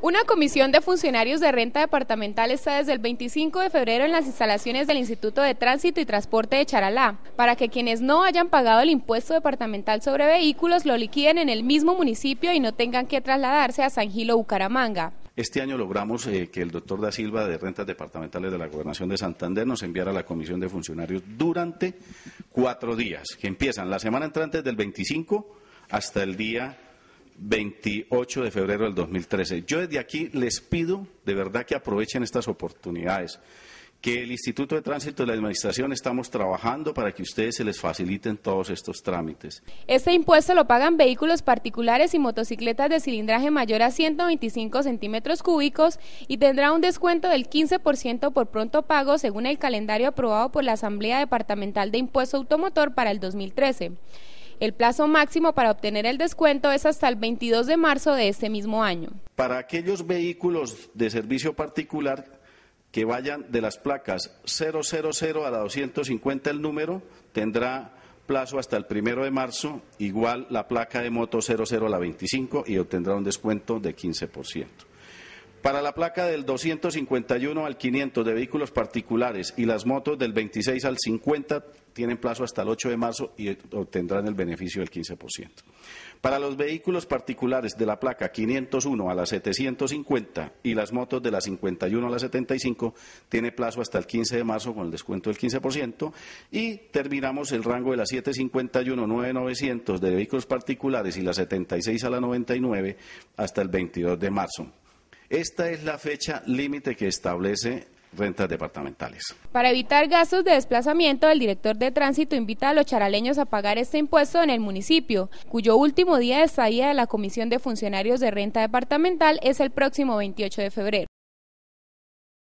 Una comisión de funcionarios de renta departamental está desde el 25 de febrero en las instalaciones del Instituto de Tránsito y Transporte de Charalá, para que quienes no hayan pagado el impuesto departamental sobre vehículos lo liquiden en el mismo municipio y no tengan que trasladarse a San Gilo, Bucaramanga. Este año logramos eh, que el doctor Da Silva de Rentas Departamentales de la Gobernación de Santander nos enviara a la Comisión de Funcionarios durante cuatro días, que empiezan la semana entrante del 25 hasta el día 28 de febrero del 2013. Yo desde aquí les pido de verdad que aprovechen estas oportunidades, que el Instituto de Tránsito de la Administración estamos trabajando para que ustedes se les faciliten todos estos trámites. Este impuesto lo pagan vehículos particulares y motocicletas de cilindraje mayor a 125 centímetros cúbicos y tendrá un descuento del 15% por pronto pago según el calendario aprobado por la Asamblea Departamental de Impuesto Automotor para el 2013. El plazo máximo para obtener el descuento es hasta el 22 de marzo de este mismo año. Para aquellos vehículos de servicio particular que vayan de las placas 000 a la 250 el número, tendrá plazo hasta el primero de marzo, igual la placa de moto 00 a la 25 y obtendrá un descuento de 15%. Para la placa del 251 al 500 de vehículos particulares y las motos del 26 al 50 tienen plazo hasta el 8 de marzo y obtendrán el beneficio del 15%. Para los vehículos particulares de la placa 501 a la 750 y las motos de la 51 a la 75 tiene plazo hasta el 15 de marzo con el descuento del 15% y terminamos el rango de la 751 9900 de vehículos particulares y la 76 a la 99 hasta el 22 de marzo. Esta es la fecha límite que establece rentas departamentales. Para evitar gastos de desplazamiento, el director de tránsito invita a los charaleños a pagar este impuesto en el municipio, cuyo último día de estadía de la Comisión de Funcionarios de Renta Departamental es el próximo 28 de febrero.